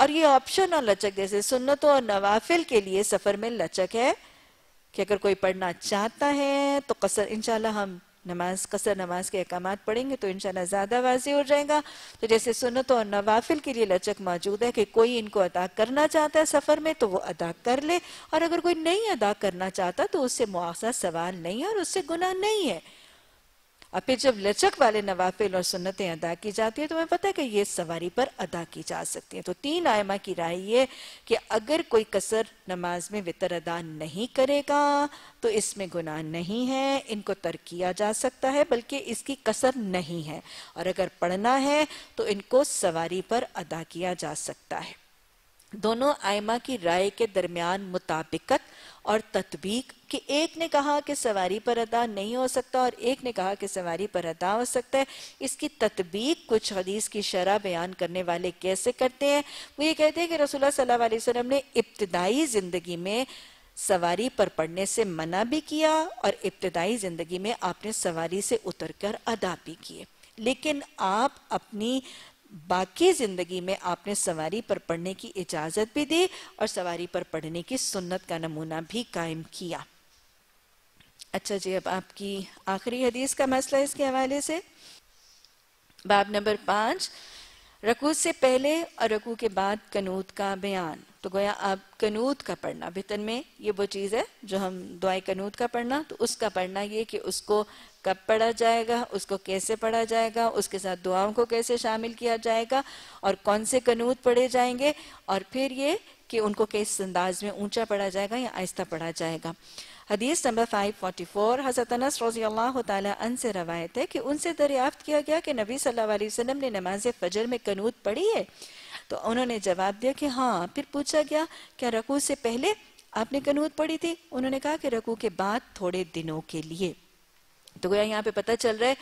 और ये ऑप्शन और लचक जैसे सुन्नतों और नवाफिल के लिए सफर में लचक है कि अगर कोई पढ़ना चाहता है तो कसर इनशाला हम नमाज कसर नमाज के अहकाम पढ़ेंगे तो इनशाला ज़्यादा वाजी हो जाएगा तो जैसे सुनत और नवाफिल के लिए लचक मौजूद है कि कोई इनको अदा करना चाहता है सफ़र में तो वो अदा कर ले और अगर कोई नहीं अदा करना चाहता तो उससे मुआवजा सवाल नहीं है और उससे गुनाह नहीं है अब फिर जब लचक वाले नवाफिल और सुन्नतें अदा की जाती है तो हमें पता है कि ये सवारी पर अदा की जा सकती है तो तीन आयमा की राय ये कि अगर कोई कसर नमाज में वितर अदा नहीं करेगा तो इसमें गुनाह नहीं है इनको तर्क किया जा सकता है बल्कि इसकी कसर नहीं है और अगर पढ़ना है तो इनको सवारी पर अदा किया जा सकता है दोनों आयमा की राय के दरमियान मुताबिकत और तत्बीक कि एक ने कहा कि सवारी पर अदा नहीं हो सकता और एक ने कहा कि सवारी पर अदा हो सकता है इसकी तत्बीक कुछ हदीस की शरह बयान करने वाले कैसे करते हैं वो ये कहते हैं कि रसोल्ला सल्लल्लाहु अलैहि वसल्लम ने इब्तदाई ज़िंदगी में सवारी पर पढ़ने से मना भी किया और इब्तदाई ज़िंदगी में आपने सवारी से उतर कर अदा भी किए लेकिन आप अपनी बाकी जिंदगी में आपने सवारी पर पढ़ने की इजाजत भी दी और सवारी पर पढ़ने की सुन्नत का नमूना भी कायम किया अच्छा जी अब आपकी आखिरी हदीस का मसला इसके हवाले से बाब नंबर पांच रकू से पहले और रकू के बाद कनूत का बयान तो गोया आप कनूत का पढ़ना वेतन में ये वो चीज़ है जो हम दुआई कनूत का पढ़ना तो उसका पढ़ना ये कि उसको कब पढ़ा जाएगा उसको कैसे पढ़ा जाएगा उसके साथ दुआओं को कैसे शामिल किया जाएगा और कौन से कनूत पढ़े जाएंगे और फिर ये कि उनको किस अंदाज में ऊंचा पढ़ा जाएगा या आहिस्ता पढ़ा जाएगा हदीस नंबर 544 हज़रत अनस रज़ी अल्लाह तन से रवायत है कि उनसे दरियाफ्त किया गया कि नबी सल्लल्लाहु अलैहि वसल्लम ने नमाज फजर में कनूत पढ़ी है तो उन्होंने जवाब दिया कि हाँ फिर पूछा गया क्या रकू से पहले आपने कनूत पढ़ी थी उन्होंने कहा कि रकू के बाद थोड़े दिनों के लिए तो गोया यहाँ पे पता चल रहा है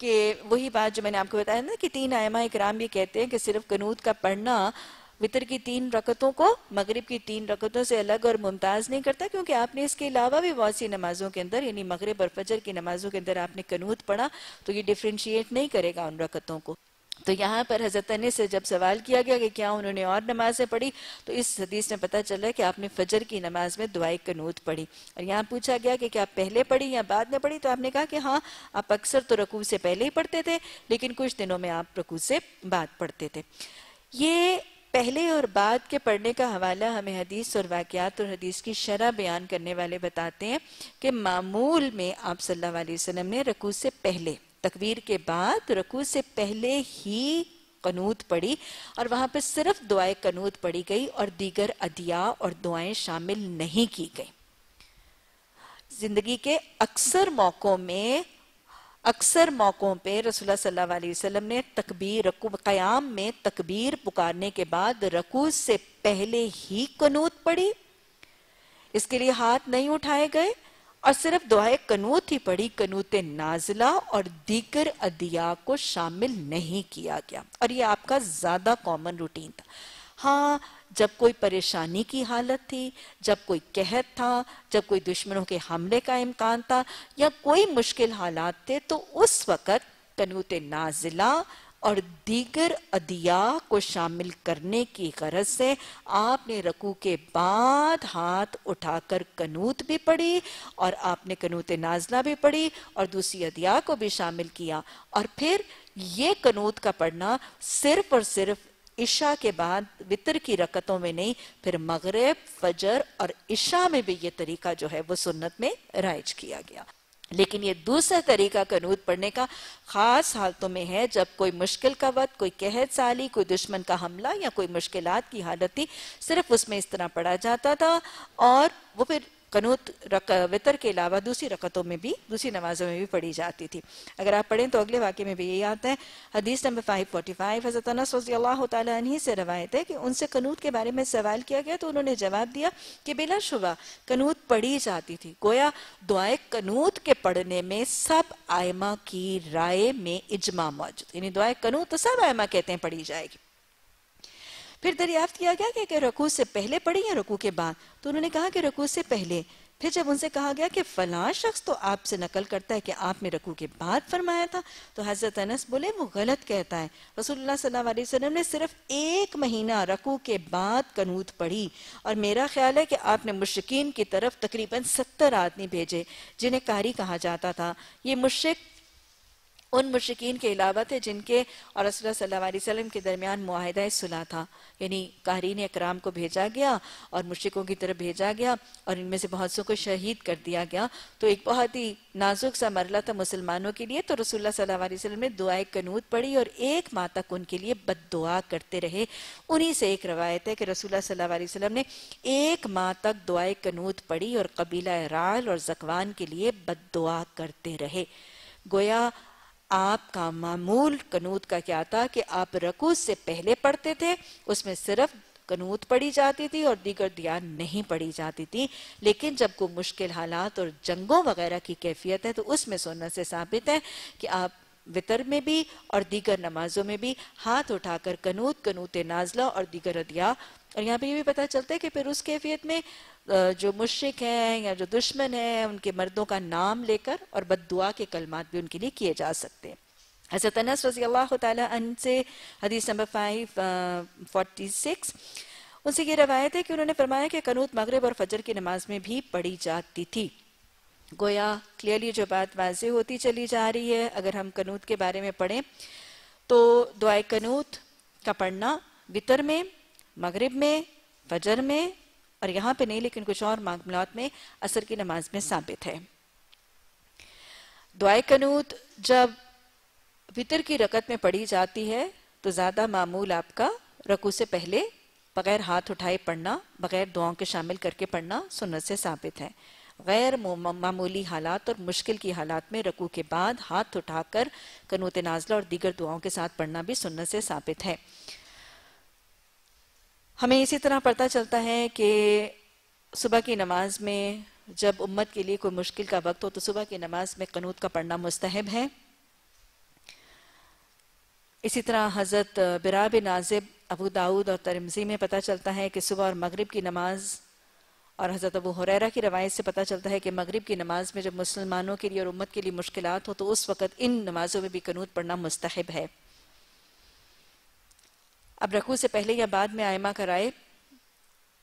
कि वही बात जो मैंने आपको बताया ना कि तीन आयमा इकराम ये कहते हैं कि सिर्फ कनूत का पढ़ना वितर की तीन रकतों को मगरिब की तीन रकतों से अलग और मुमताज़ नहीं करता क्योंकि आपने इसके अलावा भी बहुत सी नमाजों के अंदर यानी मगरब और फजर की नमाजों के अंदर आपने कनूत पढ़ा तो ये डिफ्रेंशिएट नहीं करेगा उन रकतों को तो यहाँ पर हजरत अनी से जब सवाल किया गया कि क्या उन्होंने और नमाजें पढ़ी तो इस हदीस में पता चला कि आपने फजर की नमाज में दुआई कनूत पढ़ी और यहाँ पूछा गया कि क्या पहले पढ़ी या बाद में पढ़ी तो आपने कहा कि हाँ आप अक्सर तो रकू से पहले ही पढ़ते थे लेकिन कुछ दिनों में आप रकू से बाद पढ़ते थे ये पहले और बाद के पढ़ने का हवाला हमें हदीस और वाक़ात और हदीस की शरह बयान करने वाले बताते हैं कि मामूल में आप सल्ला वसलम ने रकू से पहले तकबीर के बाद रकू से पहले ही कनूत पड़ी और वहां पर सिर्फ दुआएं कनूत पड़ी गई और दीगर अदिया और दुआएं शामिल नहीं की गई जिंदगी के अक्सर मौक़ों में अक्सर मौक़ों पे रसूलुल्लाह सल्लल्लाहु अलैहि वसल्लम ने तकबीर रकू क़याम में तकबीर पुकारने के बाद रकू से पहले ही कनूत पड़ी इसके लिए हाथ नहीं उठाए गए और सिर्फ दुआए कनूत ही पढ़ी कनूत नाजिला और दीगर अदिया को शामिल नहीं किया गया और ये आपका ज़्यादा कॉमन रूटीन था हाँ जब कोई परेशानी की हालत थी जब कोई कहत था जब कोई दुश्मनों के हमले का इम्कान था या कोई मुश्किल हालात थे तो उस वक़्त कनूत नाजिला और दीगर अदिया को शामिल करने की गरज से आपने रकू के बाद हाथ उठाकर कनूत भी पढ़ी और आपने कनूत नाजला भी पढ़ी और दूसरी अदिया को भी शामिल किया और फिर ये कनूत का पढ़ना सिर्फ और सिर्फ इशा के बाद वितर की रकतों में नहीं फिर मगरब फजर और इशा में भी ये तरीका जो है वो सुन्नत में राइज किया गया लेकिन ये दूसरा तरीका कनूद पढ़ने का खास हालतों में है जब कोई मुश्किल का वक्त कोई कहत साली कोई दुश्मन का हमला या कोई मुश्किल की हालत थी सिर्फ उसमें इस तरह पढ़ा जाता था और वो फिर कनूत रक, वितर के अलावा दूसरी रकतों में भी दूसरी नमाजों में भी पढ़ी जाती थी अगर आप पढ़ें तो अगले वाक्य में भी यही आता है हदीस नंबर फाइव फोर्टी फाइव हजरत अल्लाह से रवायत है कि उनसे कनूत के बारे में सवाल किया गया तो उन्होंने जवाब दिया कि बिलाशुबा कनूत पढ़ी जाती थी गोया दुआए कनूत के पढ़ने में सब आयमा की राय में इजमा मौजूद यानी दुआए कनूत तो सब आयमा कहते हैं पढ़ी जाएगी फिर दरियाफ्त किया गया कि, रकू से पहले पढ़ी या रकू के बाद तो उन्होंने कहा कि रकू से पहले फिर जब उनसे कहा गया कि फला शख्स तो आपसे नकल करता है कि आपने रकू के बाद फरमाया था तो हजरत अनस बोले वो गलत कहता है रसोल्ला सल्लल्लाहु अलैहि वसल्लम ने सिर्फ एक महीना रकू के बाद कनूत पढ़ी और मेरा ख्याल है कि आपने मुश्किन की तरफ तकरीबन सत्तर आदमी भेजे जिन्हें कारी कहा जाता था ये मुश्क उन मुशिकीन के अलावा थे जिनके और वसल्लम के दरमियान माहिदा सुलह था यानी कहरीन अकराम को भेजा गया और मुशिकों की तरफ भेजा गया और इनमें से बहुत सौ को शहीद कर दिया गया तो एक बहुत ही नाजुक सा मरला था मुसलमानों के लिए तो रसोल्ला ने दुआ कनूद पढ़ी और एक माह तक उनके लिए बद करते रहे उन्हीं से एक रवायत है कि रसुल्लाम ने एक माह तक दुआ कनूद पढ़ी और कबीला राल और जकवान के लिए बद करते रहे गोया आपका मामूल कनूत का क्या था कि आप रकू से पहले पढ़ते थे उसमें सिर्फ कनूत पढ़ी जाती थी और दीगर दिया नहीं पढ़ी जाती थी लेकिन जब कोई मुश्किल हालात और जंगों वगैरह की कैफियत है तो उसमें सुनने से साबित है कि आप वितर में भी और दीगर नमाजों में भी हाथ उठाकर कनूत कनूत नाजला और दीगर अदिया और यहाँ पे ये भी पता चलता है कि फिर उस कैफियत में जो मुश्रक हैं या जो दुश्मन हैं उनके मर्दों का नाम लेकर और बद के कलमात भी उनके लिए किए जा सकते हैं हजरत अनस रजी अल्लाह तन से हदीस नंबर फाइव फोर्टी सिक्स उनसे ये रवायत है कि उन्होंने फरमाया कि कनूत मगरब और फजर की नमाज में भी पढ़ी जाती थी गोया क्लियरली जो बात वाज होती चली जा रही है अगर हम कनूत के बारे में पढ़ें तो दुआ कनूत का पढ़ना वितर में मगरब में फजर में और यहाँ पे नहीं लेकिन कुछ और मामला में असर की नमाज में साबित है दुआ कनूत जब वितर की रकत में पढ़ी जाती है तो ज़्यादा मामूल आपका रकू से पहले बगैर हाथ उठाए पढ़ना बगैर दुआओं के शामिल करके पढ़ना सुनत से साबित है गैर मामूली हालात और मुश्किल की हालात में रकू के बाद हाथ उठाकर कनूत नाजला और दीगर दुआओं के साथ पढ़ना भी सुनत से साबित है हमें इसी तरह पता चलता है कि सुबह की नमाज में जब उम्मत के लिए कोई मुश्किल का वक्त हो तो सुबह की नमाज में कनूत का पढ़ना मुस्तहब है इसी तरह हज़रत बिन नाजिब अबू दाऊद और तरमजी में पता चलता है कि सुबह और मगरिब की नमाज और हज़रत अबू हुरैरा की रवायत से पता चलता है कि मगरिब की नमाज में जब मुसलमानों के लिए और उम्मत के लिए मुश्किल हो तो उस वक़्त इन नमाज़ों में भी कनूत पढ़ना मुस्तहब है अब रकू से पहले या बाद में आयमा कराए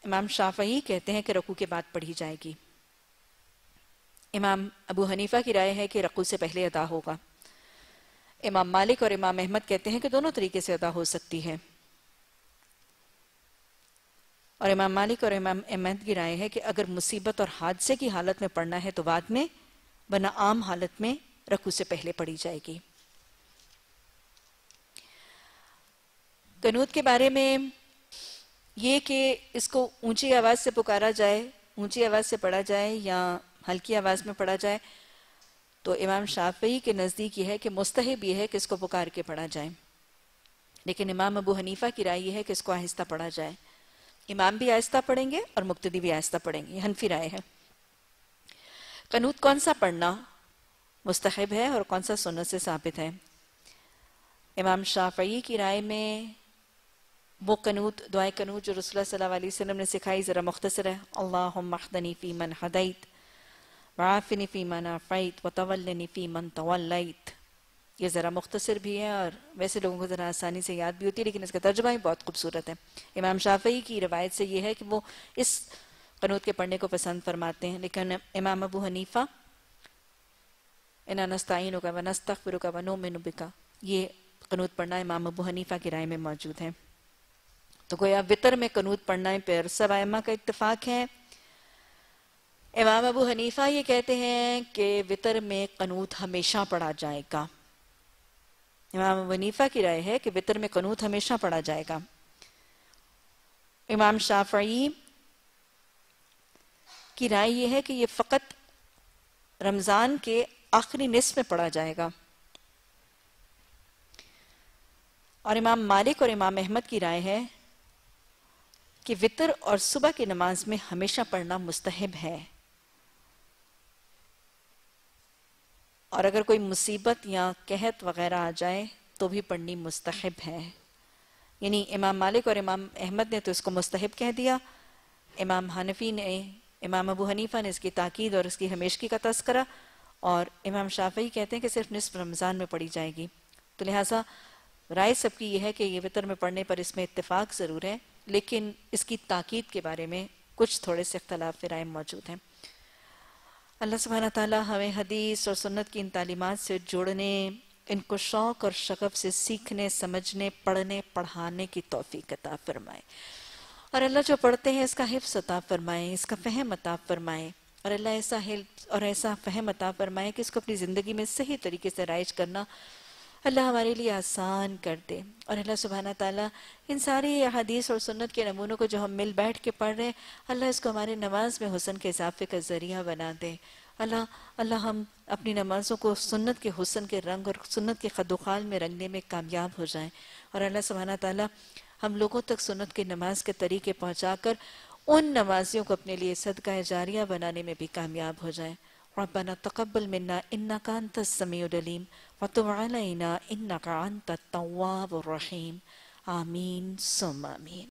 इमाम शाफही कहते हैं कि रकू के बाद पढ़ी जाएगी इमाम अबू हनीफा की राय है कि रकू से पहले अदा होगा इमाम मालिक और इमाम अहमद कहते हैं कि दोनों तरीके से अदा हो सकती है और इमाम मालिक और इमाम अहमद की राय है कि अगर मुसीबत और हादसे की हालत में पढ़ना है तो बाद में वरना आम हालत में रकू से पहले पढ़ी जाएगी कनूत के बारे में ये कि इसको ऊंची आवाज से पुकारा जाए ऊंची आवाज से पढ़ा जाए या हल्की आवाज में पढ़ा जाए तो इमाम शाफी के नज़दीक यह है कि मुस्तहब यह है कि इसको पुकार के पढ़ा जाए लेकिन इमाम अबू हनीफा की राय यह है कि इसको आहिस्ता पढ़ा जाए इमाम भी आहिस्ता पढ़ेंगे और मुक्तदी भी आहिस्ता पढ़ेंगे हनफी राय है कनूत कौन सा पढ़ना मुस्तहब है और कौन सा सुनत से साबित है इमाम शाफी की राय में वो कनूत दुआ कनूत जो रसोल्ला सल्लल्लाहु अलैहि वसल्लम ने सिखाई ज़रा मुख्तसर है अल्लाह महदनी फ़ीमन हदैत वाफ़िन फ़ीमन आफ़ैत व तवलनी फ़ीमन तवलत ये ज़रा मुख्तसर भी है और वैसे लोगों को ज़रा आसानी से याद भी होती है लेकिन इसका तर्जमा ही बहुत खूबसूरत है इमाम शाफी की रवायत से यह है कि वो इस कनूत के पढ़ने को पसंद फरमाते हैं लेकिन इमाम अबू हनीफ़ा इना नस्ताइन होगा व नस्तफ़िर व नो बिका ये कनूत पढ़ना इमाम अबू हनीफ़ा की राय में मौजूद है तो गोया वितर में कनूत पढ़ना है पैर सब आयमा का इतफाक है इमाम अबू हनीफा ये कहते हैं कि वितर में कनूत हमेशा पढ़ा जाएगा इमाम अबू हनीफा की राय है कि वितर में कनूत हमेशा पढ़ा जाएगा इमाम शाफी की राय यह है कि ये फ़कत रमज़ान के आखिरी निस्फ में पढ़ा जाएगा और इमाम मालिक और इमाम अहमद की राय है कि वितर और सुबह की नमाज में हमेशा पढ़ना मुस्तहब है और अगर कोई मुसीबत या कहत वगैरह आ जाए तो भी पढ़नी मुस्तहब है यानी इमाम मालिक और इमाम अहमद ने तो इसको मुस्तहब कह दिया इमाम हनफी ने इमाम अबू हनीफा ने इसकी ताकीद और इसकी हमेशगी का तस्करा और इमाम शाफी कहते हैं कि सिर्फ निसफ रमज़ान में पढ़ी जाएगी तो लिहाजा राय सबकी यह है कि ये वितर में पढ़ने पर इसमें इतफ़ाक़ ज़रूर है लेकिन इसकी ताकीद के बारे में कुछ थोड़े से अख्तलाफ राय मौजूद हैं अल्लाह सुबहाना ताली हमें हदीस और सुन्नत की इन तालीमत से जुड़ने इनको शौक़ और शगफ़ से सीखने समझने पढ़ने पढ़ाने की तोफ़ी अता फरमाए और अल्लाह जो पढ़ते हैं इसका हिफ्स अता फ़रमाएँ इसका फ़हम अता फरमाए और अल्लाह ऐसा हिल और ऐसा फ़हम अता फ़रमाएँ कि इसको अपनी ज़िंदगी में सही तरीके से राइज करना अल्लाह हमारे लिए आसान कर दे और अल्लाह सुबहाना ताला इन सारी अदीस और सुन्नत के नमूनों को जो हम मिल बैठ के पढ़ रहे हैं अल्लाह इसको हमारे नमाज में हुसन के इजाफे का ज़रिया बना दे अल्लाह अल्लाह हम अपनी नमाज़ों को सुन्नत के हुसन के रंग और सुन्नत के खदोखाल में रंगने में कामयाब हो जाएं और अल्लाह सुबहाना ताली हम लोगों तक सुन्नत की नमाज के तरीके पहुँचा उन नमाजियों को अपने लिए सदका जारिया बनाने में भी कामयाब हो जाएं बना तकबल मन्ना इन्ना कान तस्मी उलीम وتب علينا إنك أنت التواب الرحيم آمين ثم آمين